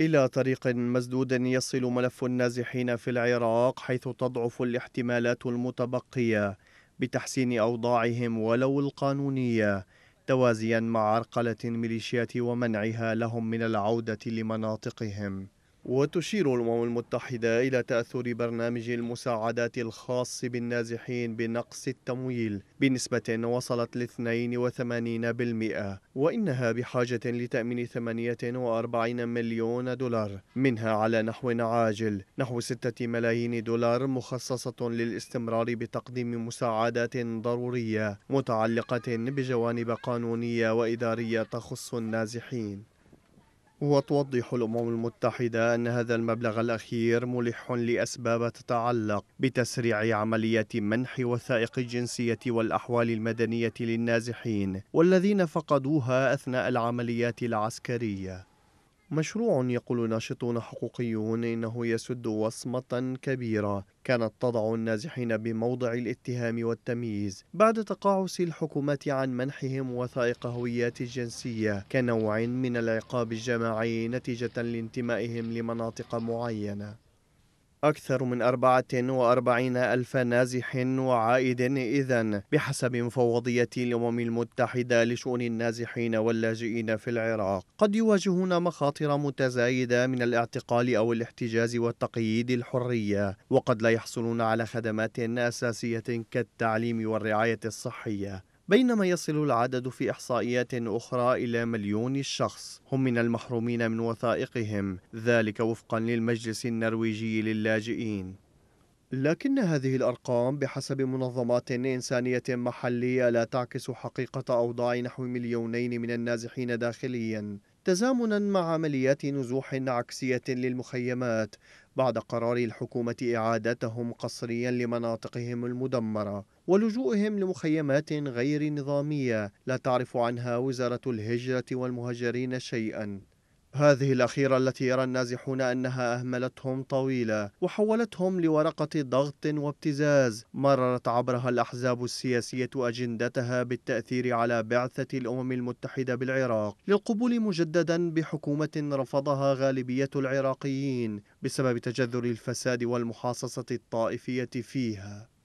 إلى طريق مسدود يصل ملف النازحين في العراق حيث تضعف الاحتمالات المتبقية بتحسين أوضاعهم ولو القانونية توازيا مع عرقلة الميليشيات ومنعها لهم من العودة لمناطقهم وتشير الأمم المتحدة إلى تأثر برنامج المساعدات الخاص بالنازحين بنقص التمويل بنسبة وصلت ل 82% وإنها بحاجة لتأمين 48 مليون دولار منها على نحو عاجل نحو 6 ملايين دولار مخصصة للاستمرار بتقديم مساعدات ضرورية متعلقة بجوانب قانونية وإدارية تخص النازحين وتوضح الأمم المتحدة أن هذا المبلغ الأخير ملح لأسباب تتعلق بتسريع عمليات منح وثائق الجنسية والأحوال المدنية للنازحين والذين فقدوها أثناء العمليات العسكرية مشروع يقول ناشطون حقوقيون إنه يسد وصمة كبيرة كانت تضع النازحين بموضع الاتهام والتمييز بعد تقاعس الحكومات عن منحهم وثائق هويات الجنسية كنوع من العقاب الجماعي نتيجة لانتمائهم لمناطق معينة أكثر من 44 ألف نازح وعائد إذا بحسب مفوضية الأمم المتحدة لشؤون النازحين واللاجئين في العراق قد يواجهون مخاطر متزايدة من الاعتقال أو الاحتجاز والتقييد الحرية وقد لا يحصلون على خدمات أساسية كالتعليم والرعاية الصحية بينما يصل العدد في إحصائيات أخرى إلى مليون شخص هم من المحرومين من وثائقهم ذلك وفقا للمجلس النرويجي للاجئين لكن هذه الأرقام بحسب منظمات إنسانية محلية لا تعكس حقيقة أوضاع نحو مليونين من النازحين داخليا تزامنا مع عمليات نزوح عكسية للمخيمات بعد قرار الحكومة إعادتهم قسريا لمناطقهم المدمرة ولجوئهم لمخيمات غير نظامية لا تعرف عنها وزارة الهجرة والمهاجرين شيئا هذه الأخيرة التي يرى النازحون أنها أهملتهم طويلة وحولتهم لورقة ضغط وابتزاز مررت عبرها الأحزاب السياسية أجندتها بالتأثير على بعثة الأمم المتحدة بالعراق للقبول مجددا بحكومة رفضها غالبية العراقيين بسبب تجذر الفساد والمحاصصة الطائفية فيها